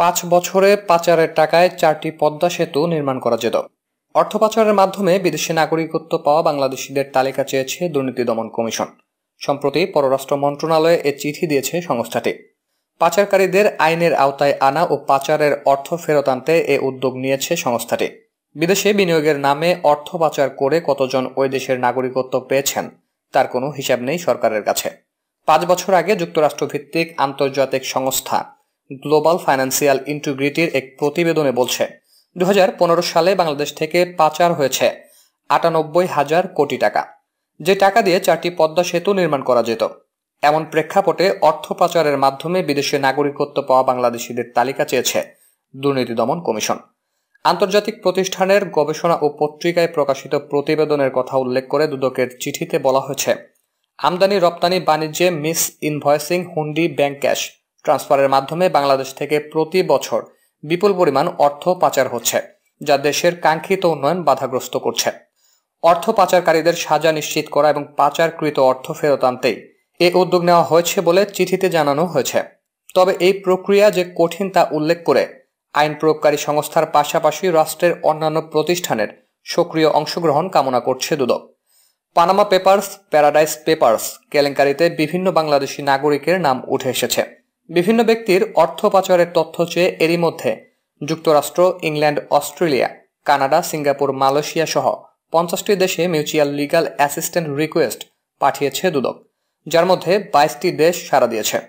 পাঁচ বছরে পাচারের টাকায় চারটি পদ্মা সেতু নির্মাণ করা যেত অর্থ পাচারের মাধ্যমে বিদেশি নাগরিকত্ব পাওয়া বাংলাদেশিদের তালিকা চেয়েছে দুর্নীতি দমন কমিশন সম্প্রতি পররাষ্ট্র মন্ত্রণালয়ে এ চিঠি দিয়েছে সংস্থাটি পাচারকারীদের আইনের আওতায় আনা ও পাচারের অর্থ ফেরত আনতে এ উদ্যোগ নিয়েছে সংস্থাটি বিদেশে বিনিয়োগের নামে অর্থ পাচার করে কতজন ওই দেশের নাগরিকত্ব পেয়েছেন তার কোনো হিসাব নেই সরকারের কাছে পাঁচ বছর আগে যুক্তরাষ্ট্রভিত্তিক আন্তর্জাতিক সংস্থা গ্লোবাল ফাইন্যান্সিয়াল ইন্টিগ্রিটির এক প্রতিবেদনে বলছে দু সালে বাংলাদেশ থেকে পাচার হয়েছে আটানব্বই হাজার কোটি টাকা যে টাকা দিয়ে চারটি পদ্মা সেতু নির্মাণ করা যেত এমন প্রেক্ষাপটে অর্থ পাচারের মাধ্যমে বিদেশে নাগরিকত্ব পাওয়া বাংলাদেশিদের তালিকা চেয়েছে দুর্নীতি দমন কমিশন আন্তর্জাতিক প্রতিষ্ঠানের গবেষণা ও পত্রিকায় প্রকাশিত প্রতিবেদনের কথা উল্লেখ করে দুদকের চিঠিতে বলা হয়েছে আমদানি রপ্তানি বাণিজ্যে mis invoicing hundi bank cash ট্রান্সফারের মাধ্যমে বাংলাদেশ থেকে প্রতি বছর বিপুল পরিমাণ অর্থ পাচার হচ্ছে যা দেশের কাঙ্ক্ষিত উন্নয়ন বাধাগ্রস্ত করছে অর্থ পাচারকারীদের সাজা নিশ্চিত করা এবং পাচারকৃত অর্থ ফেরত আনতেই এ উদ্যোগ নেওয়া হয়েছে বলে চিঠিতে জানানো হয়েছে তবে এই প্রক্রিয়া যে কঠিন তা উল্লেখ করে আইন প্রয়োগকারী সংস্থার পাশাপাশি রাষ্ট্রের অন্যান্য প্রতিষ্ঠানের সক্রিয় অংশগ্রহণ কামনা করছে Dudok Panama papers paradise papers কেলেঙ্কারিতে বিভিন্ন বাংলাদেশি নাগরিকের নাম উঠে এসেছে বিভিন্ন ব্যক্তির অর্থ পাচারের তথ্য চেয়ে এরই মধ্যে যুক্তরাষ্ট্র England Australia Canada Singapore Malaysia সহ পঞ্চাশটি দেশে মিউচুয়াল লিগাল অ্যাসিস্ট্যান্ট রিকোয়েস্ট পাঠিয়েছে দুদক যার মধ্যে বাইশটি দেশ সাড়া দিয়েছে